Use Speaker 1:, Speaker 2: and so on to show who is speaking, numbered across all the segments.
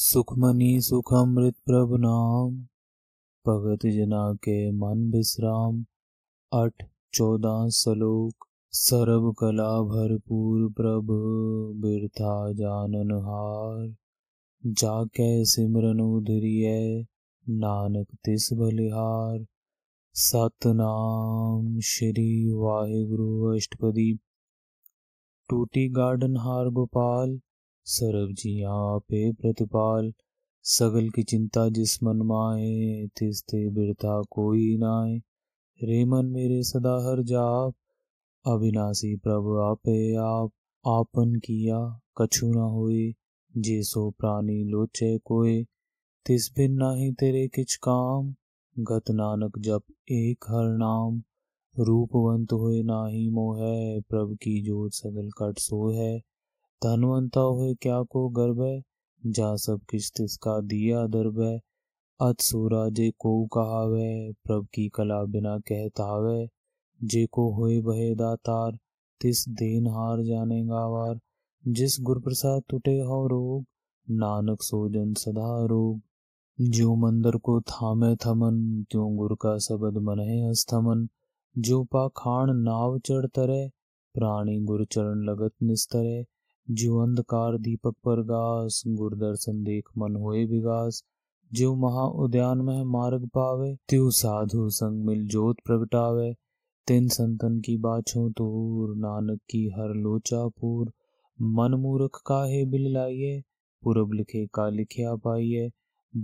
Speaker 1: सुखमणि सुखमृत प्रभ नाम भगत जना के मन विश्राम अठ चौदह श्लोक सर्व कला भरपूर प्रभ बिरथा जानन हार जाके सिमरन उधरिय नानक तिस बलिहार सतनाम श्री वाहे गुरु अष्टपदी टूटी गार्डन हार गोपाल सरब जी आपे प्रतिपाल सगल की चिंता जिस मन माए तिस्ते बिरता कोई नाए रे मन मेरे सदा हर जाप अविनाशी प्रभु आपे आप आपन किया कछु न होए जे सो प्राणी लोचे कोय तिस बिन नाही तेरे किच काम गत नानक जप एक हर नाम रूपवंत होए नाही मोह प्रभु की जोत सगल कट सो है धनवंता हुए क्या को गर्भ है जा सब किस तिसका दिया दर्भ है अत सूरा जे को कहावे प्रभ की कला बिना कहतावे जे को होए बहे दातार तिस देन हार जाने गावार जिस गुरप्रसाद टूटे हो रोग नानक सोजन सदा रोग जो मंदर को थामे थमन त्यों गुर का मन मनहे अस्थमन जो पाखाण नाव चढ़ तरे प्राणी गुर चरण लगत निस्तरे जो अंधकार दीपक परगास गुरदर्शन देख मन होए विगास जो महा उद्यान में मार्ग पावे त्यो साधु संग मिल जोत प्रगटावे तिन संतन की बाछो तूर नानक की हर लोचा पूर मन मूर्ख काहे बिल लाइये पूर्व लिखे का लिखिया पाइये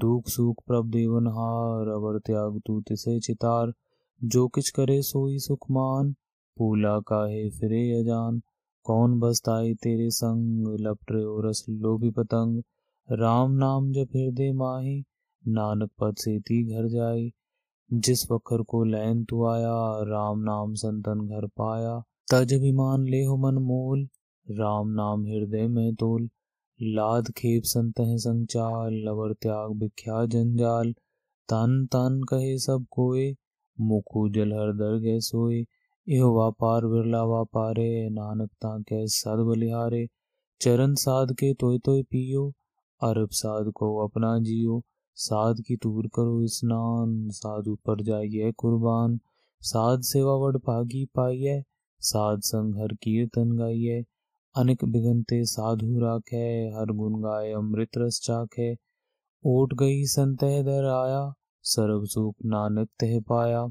Speaker 1: दुख सुख प्रभ देवन हार अवर त्याग तू तिसे चितार जो किच करे सोई सुख मान पूला काहे फिरे अजान कौन बसताई तेरे संग लपट और रस लोभी पतंग राम नाम जब हृदय माही नानक पद से ती घर जाई जिस वखर को लैन तू आया राम नाम संतन घर पाया तज अभिमान ले हो मन मोल राम नाम हृदय में तोल लाद खेप संत है संचाल लवर त्याग विख्या जंजाल तन तन कहे सब कोए मुखु जल हर दर गए सोए यो वापार बिरला वापारे नानक ताके सद बलिहारे चरण साध के तोय तोय पियो अरब साध को अपना जियो साध की तूर करो स्नान साधु पर जाइये कुर्बान साध सेवा वड भागी पाइये साध संग हर कीर्तन गाइये अनेक बिघनते साधु है हर गुण गाये अमृत रस चाख है ओट गई संतह दर आया सर्व सुख नानक तह पाया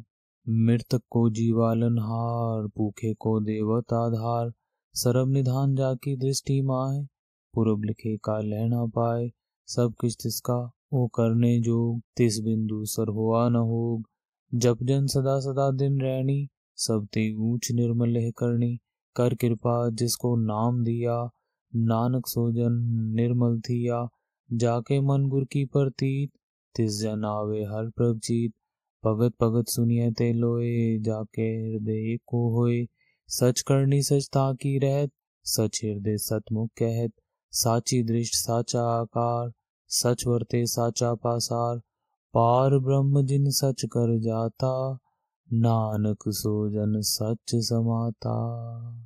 Speaker 1: मृतक को जीवालन हार भूखे को देवत आधार सरब निधान जाकी दृष्टि माए पूर्व लिखे का लहना पाए सब किस तिसका वो करने जो तिस बिंदु सर हुआ न हो जप जन सदा सदा दिन रहनी सब ते ऊंच निर्मल करनी कर कृपा जिसको नाम दिया नानक सोजन निर्मल थिया जाके मन गुर की प्रतीत तिस जन आवे हर प्रभजीत भगत भगत सुनिए ते लोए जाके हृदय को होए सच करनी सच ताकी रहत सच हृदय सतमुख कहत साची दृष्ट साचा आकार सच वर्ते साचा पासार पार ब्रह्म जिन सच कर जाता नानक सो जन सच समाता